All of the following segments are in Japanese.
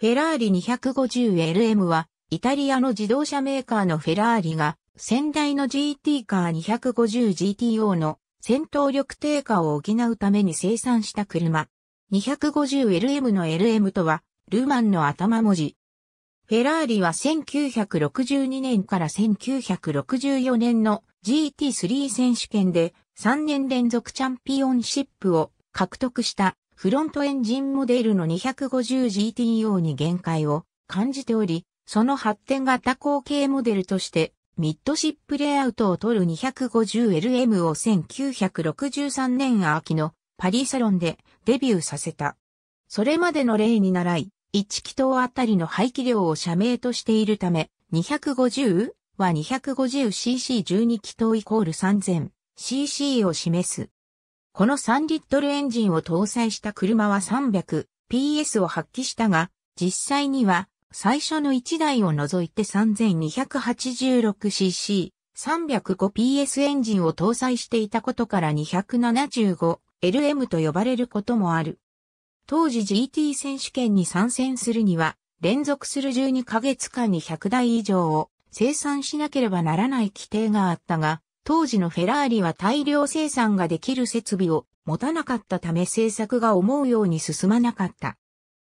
フェラーリ 250LM は、イタリアの自動車メーカーのフェラーリが、先代の GT カー 250GTO の戦闘力低下を補うために生産した車。250LM の LM とは、ルーマンの頭文字。フェラーリは1962年から1964年の GT3 選手権で3年連続チャンピオンシップを獲得したフロントエンジンモデルの 250GT o に限界を感じており、その発展型後継モデルとして、ミッドシップレイアウトを取る 250LM を1963年秋のパリサロンでデビューさせた。それまでの例に習い、1気筒あたりの排気量を社名としているため、250は 250cc12 気筒イコール 3000cc を示す。この3リットルエンジンを搭載した車は 300PS を発揮したが、実際には最初の1台を除いて 3286cc、305PS エンジンを搭載していたことから 275LM と呼ばれることもある。当時 GT 選手権に参戦するには、連続する12ヶ月間に100台以上を生産しなければならない規定があったが、当時のフェラーリは大量生産ができる設備を持たなかったため製作が思うように進まなかった。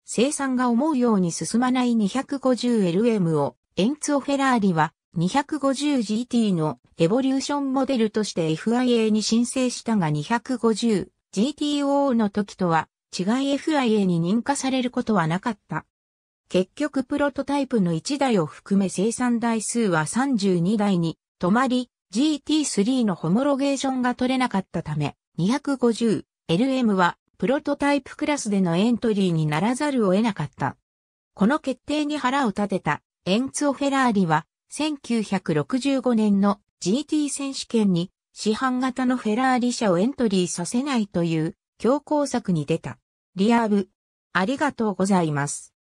生産が思うように進まない 250LM をエンツォ・フェラーリは 250GT のエボリューションモデルとして FIA に申請したが 250GTO の時とは違い FIA に認可されることはなかった。結局プロトタイプの1台を含め生産台数は32台に止まり、GT3 のホモロゲーションが取れなかったため、250LM はプロトタイプクラスでのエントリーにならざるを得なかった。この決定に腹を立てたエンツォ・フェラーリは1965年の GT 選手権に市販型のフェラーリ車をエントリーさせないという強行策に出た。リアーブ、ありがとうございます。